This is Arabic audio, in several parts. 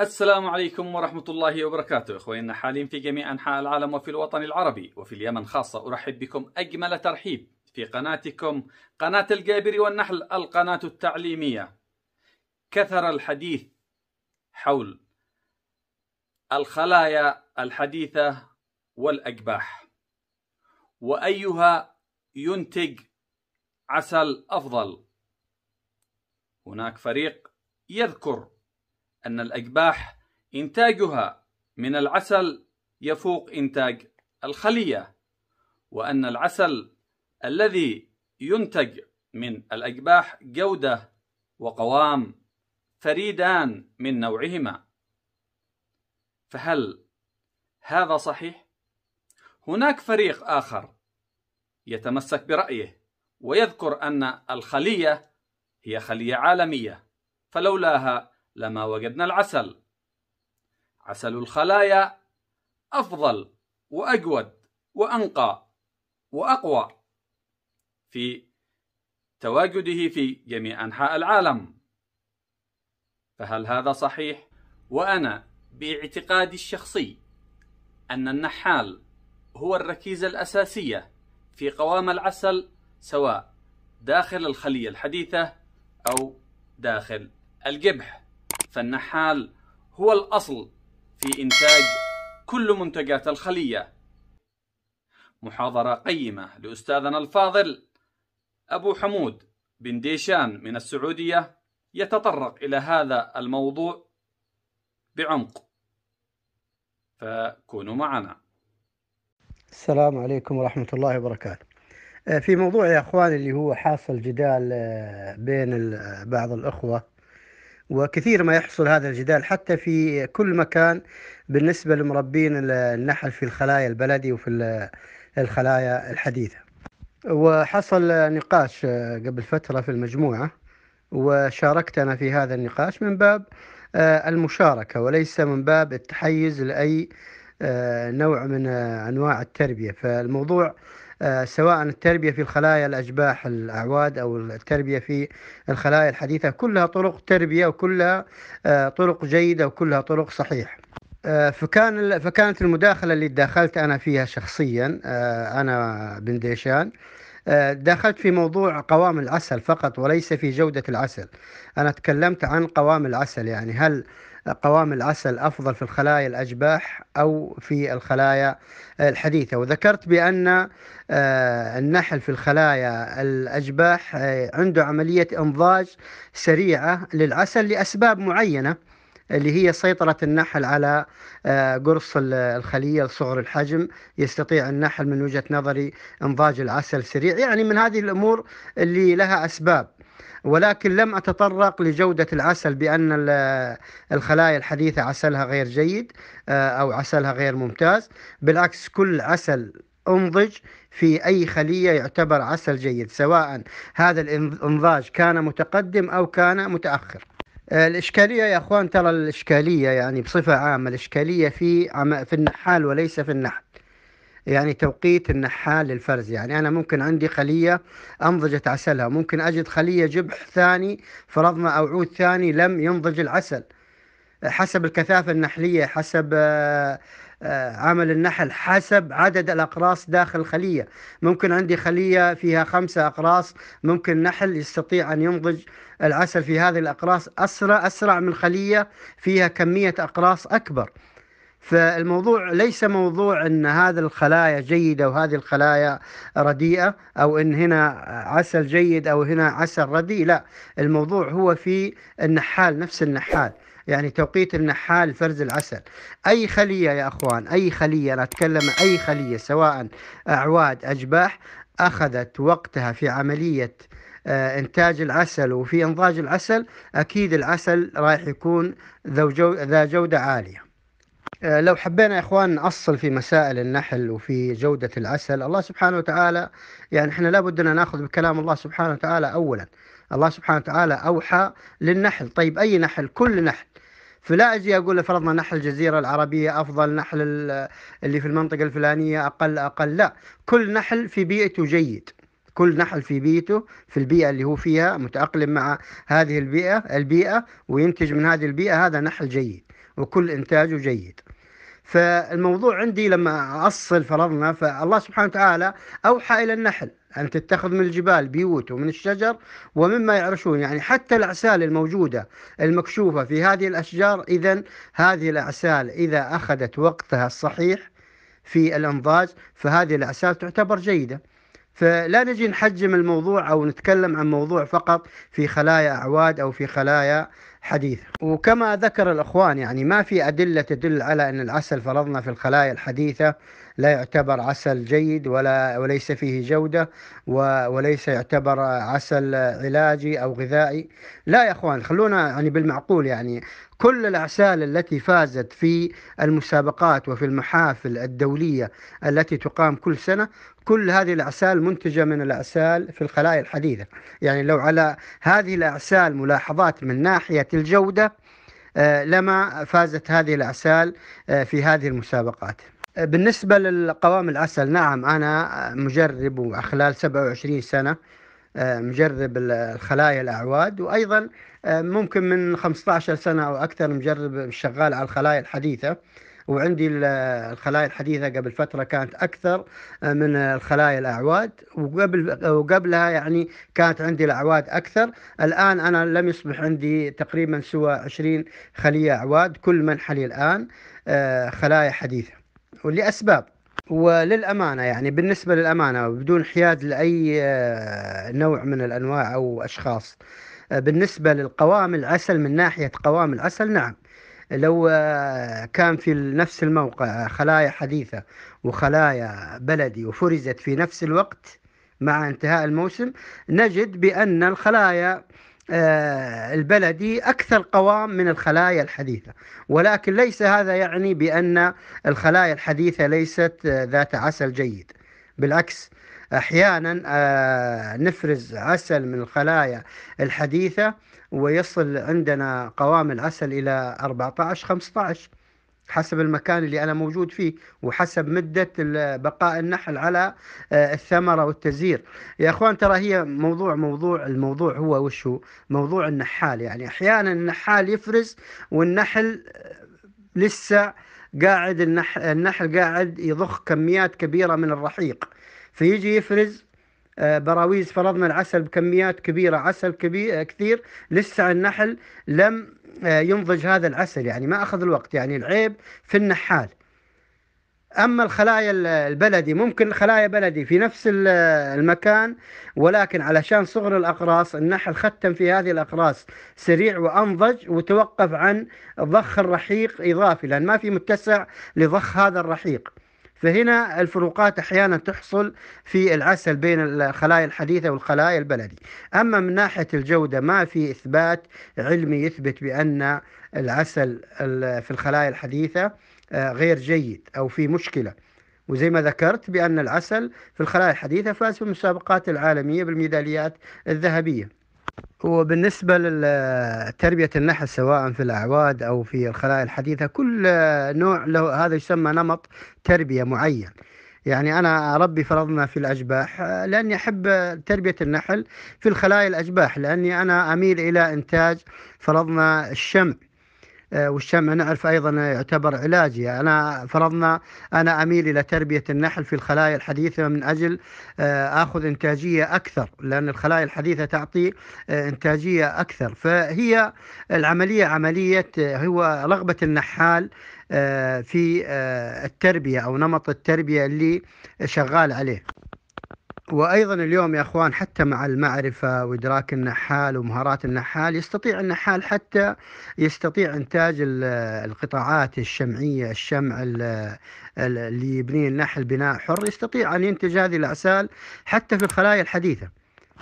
السلام عليكم ورحمة الله وبركاته إخواننا حاليا في جميع أنحاء العالم وفي الوطن العربي وفي اليمن خاصة أرحب بكم أجمل ترحيب في قناتكم قناة الجابري والنحل القناة التعليمية كثر الحديث حول الخلايا الحديثة والأجباح وأيها ينتج عسل أفضل هناك فريق يذكر أن الأجباح إنتاجها من العسل يفوق إنتاج الخلية وأن العسل الذي ينتج من الأجباح جودة وقوام فريدان من نوعهما فهل هذا صحيح؟ هناك فريق آخر يتمسك برأيه ويذكر أن الخلية هي خلية عالمية فلولاها لما وجدنا العسل عسل الخلايا أفضل وأجود وأنقى وأقوى في تواجده في جميع أنحاء العالم فهل هذا صحيح؟ وأنا باعتقادي الشخصي أن النحال هو الركيزة الأساسية في قوام العسل سواء داخل الخلية الحديثة أو داخل الجبح فالنحال هو الأصل في إنتاج كل منتجات الخلية محاضرة قيمة لأستاذنا الفاضل أبو حمود بن ديشان من السعودية يتطرق إلى هذا الموضوع بعمق فكونوا معنا السلام عليكم ورحمة الله وبركاته آه، في موضوع يا أخواني اللي هو حاصل جدال آه، بين آه، بعض الأخوة وكثير ما يحصل هذا الجدال حتى في كل مكان بالنسبة لمربين النحل في الخلايا البلدي وفي الخلايا الحديثة وحصل نقاش قبل فترة في المجموعة وشاركت أنا في هذا النقاش من باب آه، المشاركة وليس من باب التحيز لأي آه، نوع من آه، أنواع التربية فالموضوع آه، سواء التربية في الخلايا الأجباح الأعواد أو التربية في الخلايا الحديثة كلها طرق تربية وكلها آه، طرق جيدة وكلها طرق صحيحة آه، فكان فكانت المداخله اللي تداخلت انا فيها شخصيا انا بن ديشان دخلت في موضوع قوام العسل فقط وليس في جوده العسل انا تكلمت عن قوام العسل يعني هل قوام العسل أفضل في الخلايا الأجباح أو في الخلايا الحديثة وذكرت بأن آه، النحل في الخلايا الأجباح آه، عنده عملية إنضاج سريعة للعسل لأسباب معينة اللي هي سيطرة النحل على آه، قرص الخلية لصغر الحجم يستطيع النحل من وجهة نظري إنضاج العسل سريع يعني من هذه الأمور اللي لها أسباب ولكن لم أتطرق لجودة العسل بأن الخلايا الحديثة عسلها غير جيد آه، أو عسلها غير ممتاز بالعكس كل عسل انضج في أي خلية يعتبر عسل جيد سواء هذا الانضاج كان متقدم أو كان متأخر آه، الإشكالية يا أخوان ترى الإشكالية يعني بصفة عامة الإشكالية في في النحال وليس في النحل يعني توقيت النحال للفرز يعني أنا ممكن عندي خلية أنضجت عسلها ممكن أجد خلية جبح ثاني فرضنا أو عود ثاني لم ينضج العسل حسب الكثافة النحلية حسب آه، آه، عمل النحل حسب عدد الأقراص داخل الخلية ممكن عندي خلية فيها خمسة أقراص ممكن نحل يستطيع أن ينضج العسل في هذه الأقراص أسرع أسرع من خلية فيها كمية أقراص أكبر فالموضوع ليس موضوع ان هذا الخلايا جيده وهذه الخلايا رديئه او ان هنا عسل جيد او هنا عسل رديء لا الموضوع هو في النحال نفس النحال يعني توقيت النحال فرز العسل اي خليه يا اخوان اي خليه انا اتكلم اي خليه سواء اعواد اجباح اخذت وقتها في عمليه آه، انتاج العسل وفي انضاج العسل اكيد العسل رايح يكون ذو جو ذا جوده عاليه آه، لو حبينا يا اخوان نأصل في مسائل النحل وفي جودة العسل الله سبحانه وتعالى يعني احنا لابد ان ناخذ بكلام الله سبحانه وتعالى اولا الله سبحانه وتعالى اوحى للنحل طيب اي نحل كل نحل فلا اجي اقول فرضنا نحل الجزيره العربيه افضل نحل اللي في المنطقه الفلانيه اقل اقل لا كل نحل في بيئته جيد كل نحل في بيئته في البيئة اللي هو فيها متأقلم مع هذه البيئة البيئة وينتج من هذه البيئة هذا نحل جيد وكل إنتاجه جيد فالموضوع عندي لما أصل فرضنا فالله سبحانه وتعالى أوحى إلى النحل أن تتخذ من الجبال بيوت ومن الشجر ومما يعرشون يعني حتى الأعسال الموجودة المكشوفة في هذه الأشجار إذا هذه الأعسال إذا أخذت وقتها الصحيح في الإنضاج فهذه الأعسال تعتبر جيدة فلا نجي نحجم الموضوع أو نتكلم عن موضوع فقط في خلايا أعواد أو في خلايا حديثة وكما ذكر الأخوان يعني ما في أدلة تدل على أن العسل فرضنا في الخلايا الحديثة لا يعتبر عسل جيد ولا وليس فيه جودة وليس يعتبر عسل علاجي أو غذائي لا يا أخوان خلونا يعني بالمعقول يعني كل الأعسال التي فازت في المسابقات وفي المحافل الدولية التي تقام كل سنة كل هذه الأعسال منتجة من الأعسال في الخلايا الحديثة يعني لو على هذه الأعسال ملاحظات من ناحية الجودة آه، لما فازت هذه الأعسال آه، في هذه المسابقات بالنسبة للقوام العسل نعم أنا مجرب وخلال 27 سنة آه، مجرب الخلايا الأعواد وأيضا آه، ممكن من 15 سنة أو أكثر مجرب شغال على الخلايا الحديثة وعندي الخلايا الحديثة قبل فترة كانت أكثر آه، من الخلايا الأعواد وقبل وقبلها يعني كانت عندي الأعواد أكثر الآن أنا لم يصبح عندي تقريبا سوى 20 خلية أعواد كل منحلي الآن خلايا حديثة ولأسباب وللأمانة يعني بالنسبة للأمانة بدون حياد لأي آه، نوع من الأنواع أو أشخاص آه، بالنسبة للقوام العسل من ناحية قوام العسل نعم لو آه، كان في نفس الموقع خلايا حديثة وخلايا بلدي وفرزت في نفس الوقت مع انتهاء الموسم نجد بأن الخلايا آه، البلدي أكثر قوام من الخلايا الحديثة ولكن ليس هذا يعني بأن الخلايا الحديثة ليست ذات عسل جيد بالعكس أحيانا آه، نفرز عسل من الخلايا الحديثة ويصل عندنا قوام العسل إلى 14-15 حسب المكان اللي أنا موجود فيه وحسب مدة بقاء النحل على آه، الثمرة والتزيير يا أخوان ترى هي موضوع موضوع الموضوع هو وش هو موضوع النحال يعني أحيانا النحال يفرز والنحل آه، لسه قاعد النحل قاعد يضخ كميات كبيرة من الرحيق فيجي يفرز آه، براويز فرضنا العسل بكميات كبيرة عسل كبير آه، كثير لسه النحل لم آه، ينضج هذا العسل يعني ما أخذ الوقت يعني العيب في النحال اما الخلايا البلدي ممكن خلايا بلدي في نفس المكان ولكن علشان صغر الاقراص النحل ختم في هذه الاقراص سريع وانضج وتوقف عن ضخ الرحيق اضافي لان ما في متسع لضخ هذا الرحيق فهنا الفروقات أحيانا تحصل في العسل بين الخلايا الحديثة والخلايا البلدي أما من ناحية الجودة ما في إثبات علمي يثبت بأن العسل في الخلايا الحديثة آه، غير جيد أو في مشكلة وزي ما ذكرت بأن العسل في الخلايا الحديثة فاز في المسابقات العالمية بالميداليات الذهبية هو بالنسبة لتربية النحل سواء في الأعواد أو في الخلايا الحديثة كل نوع له هذا يسمى نمط تربية معين يعني أنا أربي فرضنا في الأجباح لأني أحب تربية النحل في الخلايا الأجباح لأني أنا أميل إلى إنتاج فرضنا الشمع آه، والشمع نعرف أيضا يعتبر علاجي أنا فرضنا أنا أميل إلى تربية النحل في الخلايا الحديثة من أجل آه، أخذ إنتاجية أكثر لأن الخلايا الحديثة تعطي آه، إنتاجية أكثر فهي العملية عملية هو رغبة النحال في التربية أو نمط التربية اللي شغال عليه وايضا اليوم يا اخوان حتى مع المعرفه وادراك النحال ومهارات النحال يستطيع النحال حتى يستطيع انتاج القطاعات الشمعيه الشمع اللي يبنيه النحل بناء حر يستطيع ان ينتج هذه الاعسال حتى في الخلايا الحديثه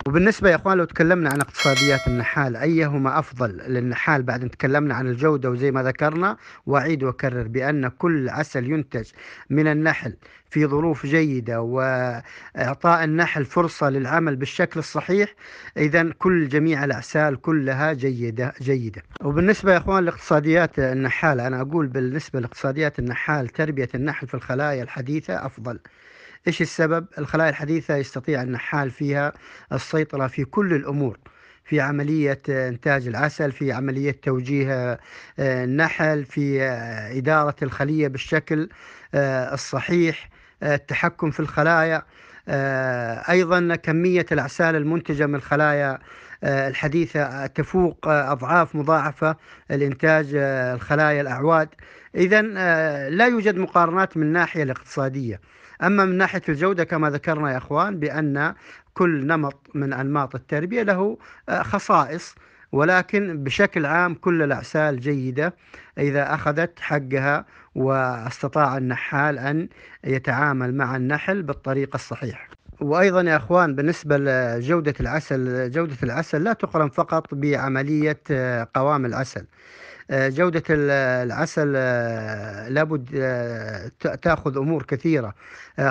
وبالنسبة يا اخوان لو تكلمنا عن اقتصاديات النحال ايهما افضل للنحال بعد ان تكلمنا عن الجودة وزي ما ذكرنا واعيد واكرر بان كل عسل ينتج من النحل في ظروف جيدة واعطاء النحل فرصة للعمل بالشكل الصحيح اذا كل جميع الاعسال كلها جيدة جيدة وبالنسبة يا اخوان لاقتصاديات النحال انا اقول بالنسبة لاقتصاديات النحال تربية النحل في الخلايا الحديثة افضل إيش السبب؟ الخلايا الحديثة يستطيع النحال فيها السيطرة في كل الأمور في عملية إنتاج العسل في عملية توجيه آه، النحل في آه، إدارة الخلية بالشكل آه، الصحيح التحكم في الخلايا أيضا كمية الأعسال المنتجة من الخلايا الحديثة تفوق أضعاف مضاعفة الإنتاج الخلايا الأعواد إذا لا يوجد مقارنات من الناحية الاقتصادية أما من ناحية الجودة كما ذكرنا يا أخوان بأن كل نمط من أنماط التربية له آه، خصائص ولكن بشكل عام كل الأعسال جيدة إذا أخذت حقها واستطاع النحال أن يتعامل مع النحل بالطريقة الصحيحة وايضا يا اخوان بالنسبه لجوده العسل جوده العسل لا تقرن فقط بعمليه آه، قوام العسل آه، جودة العسل آه، لابد آه، تأخذ أمور كثيرة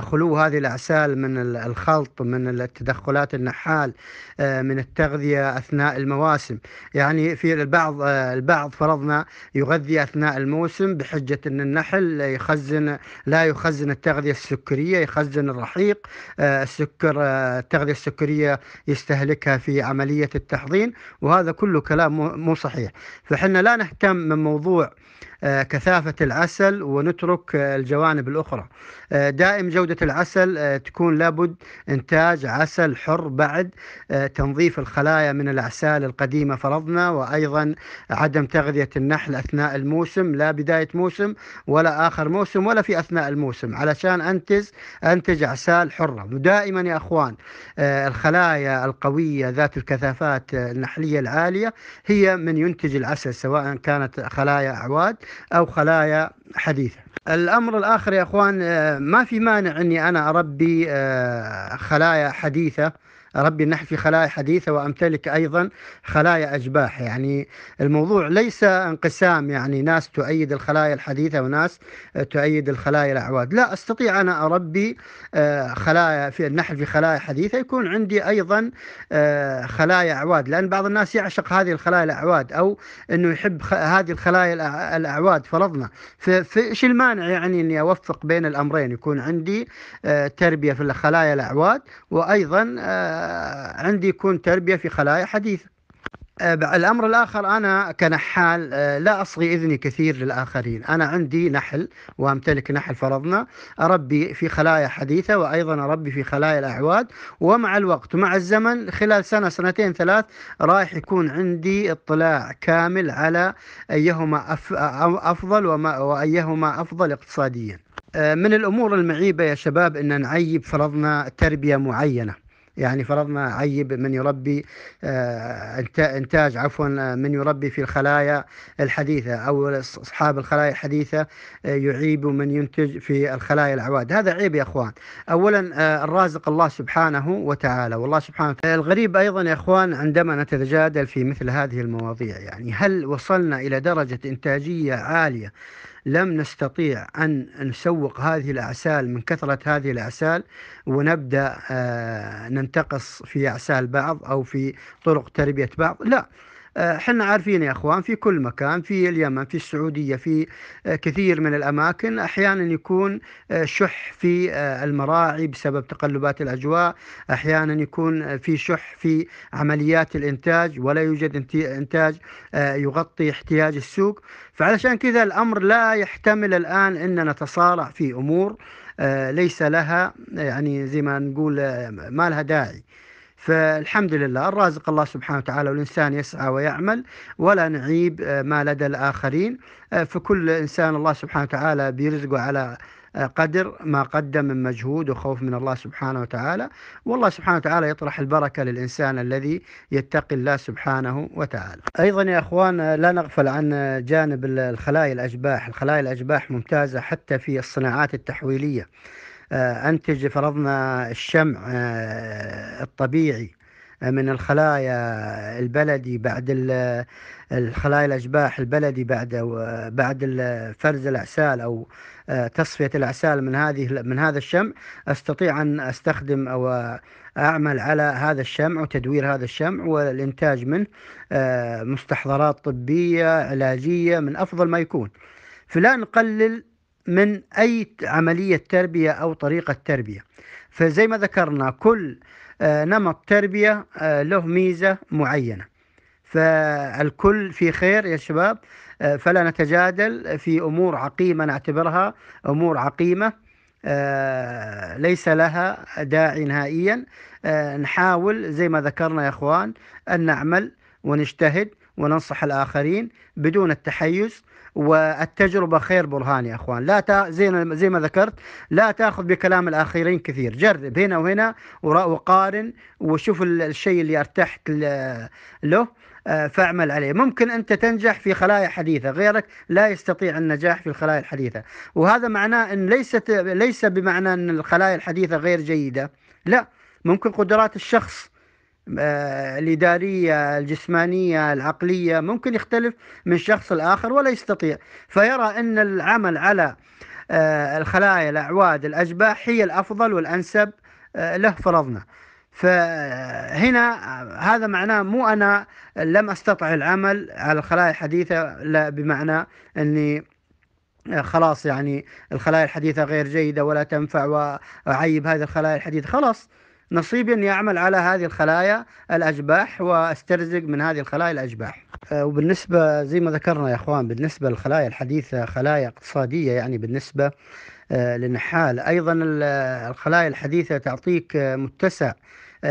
خلو هذه الأعسال من الخلط من التدخلات النحال من التغذية أثناء المواسم يعني في البعض البعض فرضنا يغذي أثناء الموسم بحجة أن النحل يخزن لا يخزن التغذية السكرية يخزن الرحيق السكر التغذية السكرية يستهلكها في عملية التحضين وهذا كله كلام مو صحيح فحنا لا نحتاج الحكم من موضوع آه، كثافة العسل ونترك آه، الجوانب الأخرى آه، دائم جودة العسل تكون لابد إنتاج عسل حر بعد تنظيف الخلايا من الأعسال القديمة فرضنا وأيضا عدم تغذية النحل أثناء الموسم لا بداية موسم ولا آخر موسم ولا في أثناء الموسم علشان أنتج أنتج عسال حرة ودائما يا أخوان الخلايا القوية ذات الكثافات النحلية العالية هي من ينتج العسل سواء كان كانت خلايا أعواد أو خلايا حديثة الأمر الآخر يا أخوان آه، ما في مانع أني أنا أربي آه، خلايا حديثة ربي نحفي خلايا حديثة وأمتلك أيضا خلايا أجباح يعني الموضوع ليس انقسام يعني ناس تؤيد الخلايا الحديثة وناس تؤيد الخلايا الأعواد لا أستطيع أنا أربي آه، خلايا في النحل في خلايا حديثة يكون عندي أيضا آه، خلايا أعواد لأن بعض الناس يعشق هذه الخلايا الأعواد أو أنه يحب هذه الخلايا الأعواد فرضنا فإيش المانع يعني أني أوفق بين الأمرين يكون عندي آه، تربية في الخلايا الأعواد وأيضا عندي يكون تربية في خلايا حديثة آه، الأمر الآخر أنا كنحال آه، لا أصغي إذني كثير للآخرين أنا عندي نحل وأمتلك نحل فرضنا أربي في خلايا حديثة وأيضا أربي في خلايا الأعواد ومع الوقت ومع الزمن خلال سنة سنتين ثلاث رايح يكون عندي اطلاع كامل على أيهما أفضل وما وأيهما أفضل اقتصاديا آه، من الأمور المعيبة يا شباب أن نعيب فرضنا تربية معينة يعني فرضنا عيب من يربي آه، إنتاج عفوا من يربي في الخلايا الحديثة أو أصحاب الخلايا الحديثة آه، يعيب من ينتج في الخلايا العواد هذا عيب يا أخوان أولا آه، الرازق الله سبحانه وتعالى والله سبحانه وتعالى الغريب أيضا يا أخوان عندما نتجادل في مثل هذه المواضيع يعني هل وصلنا إلى درجة إنتاجية عالية لم نستطيع أن نسوق هذه الأعسال من كثرة هذه الأعسال ونبدأ آه، ننتقص في أعسال بعض أو في طرق تربية بعض لا احنا عارفين يا اخوان في كل مكان في اليمن في السعوديه في آه، كثير من الاماكن احيانا يكون آه، شح في آه، المراعي بسبب تقلبات الاجواء احيانا يكون في شح في عمليات الانتاج ولا يوجد انتاج يغطي احتياج السوق فعلشان كذا الامر لا يحتمل الان ان نتصارع في امور ليس لها يعني زي ما نقول ما لها داعي فالحمد لله الرازق الله سبحانه وتعالى والإنسان يسعى ويعمل ولا نعيب آه، ما لدى الآخرين آه، فكل إنسان الله سبحانه وتعالى بيرزقه على آه، قدر ما قدم من مجهود وخوف من الله سبحانه وتعالى والله سبحانه وتعالى يطرح البركة للإنسان الذي يتقي الله سبحانه وتعالى أيضا يا أخوان لا نغفل عن جانب الخلايا الأشباح الخلايا الأشباح ممتازة حتى في الصناعات التحويلية آه، أنتج فرضنا الشمع آه، الطبيعي آه، من الخلايا البلدي بعد الخلايا الأشباح البلدي بعد بعد فرز الأعسال أو تصفية الأعسال من هذه من هذا الشمع أستطيع أن أستخدم أو أعمل على هذا الشمع وتدوير هذا الشمع والإنتاج منه مستحضرات طبية علاجية من أفضل ما يكون فلا نقلل من أي عملية تربية أو طريقة تربية فزي ما ذكرنا كل آه، نمط تربية آه، له ميزة معينة فالكل في خير يا شباب آه، فلا نتجادل في أمور عقيمة نعتبرها أمور عقيمة ليس لها داعي نهائيا نحاول زي ما ذكرنا يا أخوان أن نعمل ونجتهد وننصح الآخرين بدون التحيز والتجربة خير برهان يا أخوان لا تا زي, زي ما ذكرت لا تأخذ بكلام الآخرين كثير جرب هنا وهنا وقارن وشوف الشيء اللي ارتحت له آه، فاعمل عليه ممكن أنت تنجح في خلايا حديثة غيرك لا يستطيع النجاح في الخلايا الحديثة وهذا معناه أن ليست ليس بمعنى أن الخلايا الحديثة غير جيدة لا ممكن قدرات الشخص آه، الإدارية الجسمانية العقلية ممكن يختلف من شخص الآخر ولا يستطيع فيرى أن العمل على آه، الخلايا الأعواد الأشباح هي الأفضل والأنسب آه، له فرضنا فهنا هذا معناه مو أنا لم أستطع العمل على الخلايا الحديثة لا بمعنى أني خلاص يعني الخلايا الحديثة غير جيدة ولا تنفع وأعيب هذه الخلايا الحديثة خلاص نصيبي أني أعمل على هذه الخلايا الأجباح وأسترزق من هذه الخلايا الأجباح آه، وبالنسبة زي ما ذكرنا يا أخوان بالنسبة للخلايا الحديثة خلايا اقتصادية يعني بالنسبة آه، للنحال أيضا الخلايا الحديثة تعطيك آه، متسع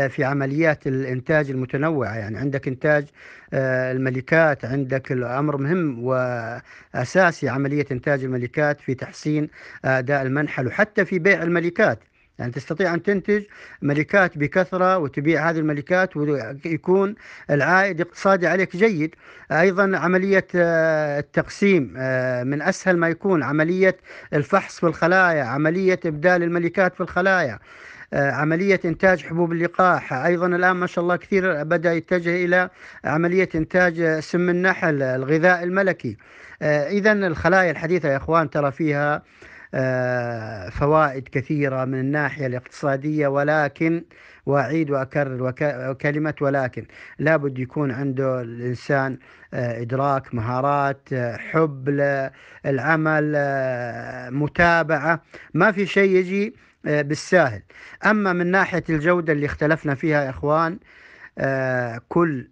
في عمليات الانتاج المتنوعه يعني عندك انتاج الملكات عندك الامر مهم واساسي عمليه انتاج الملكات في تحسين اداء المنحل وحتى في بيع الملكات يعني تستطيع أن تنتج ملكات بكثرة وتبيع هذه الملكات ويكون العائد الاقتصادي عليك جيد أيضا عملية آه، التقسيم آه، من أسهل ما يكون عملية الفحص في الخلايا عملية إبدال الملكات في الخلايا آه، عملية إنتاج حبوب اللقاح أيضا الآن ما شاء الله كثير بدأ يتجه إلى عملية إنتاج سم النحل الغذاء الملكي إذا الخلايا الحديثة يا إخوان ترى فيها آه، فوائد كثيرة من الناحية الاقتصادية ولكن وأعيد وأكرر كلمة ولكن لابد يكون عنده الإنسان آه، إدراك مهارات آه، حب العمل متابعة ما في شيء يجي بالساهل أما من ناحية الجودة اللي اختلفنا فيها يا إخوان كل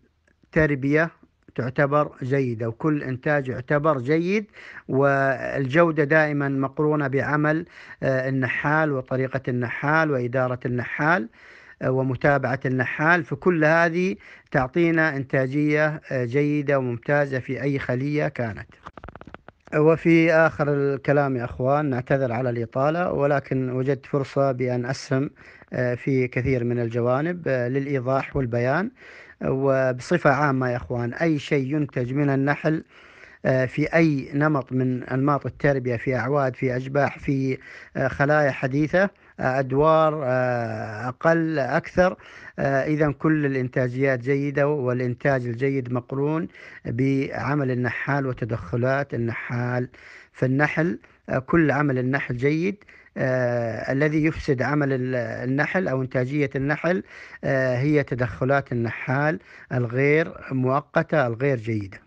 تربية تعتبر جيدة وكل إنتاج يعتبر جيد والجودة دائما مقرونة بعمل آه، النحال وطريقة النحال وإدارة النحال آه، ومتابعة النحال فكل هذه تعطينا إنتاجية آه، جيدة وممتازة في أي خلية كانت وفي آخر الكلام يا أخوان نعتذر على الإطالة ولكن وجدت فرصة بأن أسهم آه، في كثير من الجوانب آه، للإيضاح والبيان وبصفة عامة يا أخوان أي شيء ينتج من النحل آه، في أي نمط من أنماط التربية في أعواد في أجباح في خلايا حديثة آه، أدوار آه، أقل أكثر آه، إذا كل الإنتاجيات جيدة والإنتاج الجيد مقرون بعمل النحال وتدخلات النحال في النحل كل عمل النحل جيد آه الذي يفسد عمل النحل او انتاجيه النحل آه هي تدخلات النحال الغير مؤقته الغير جيده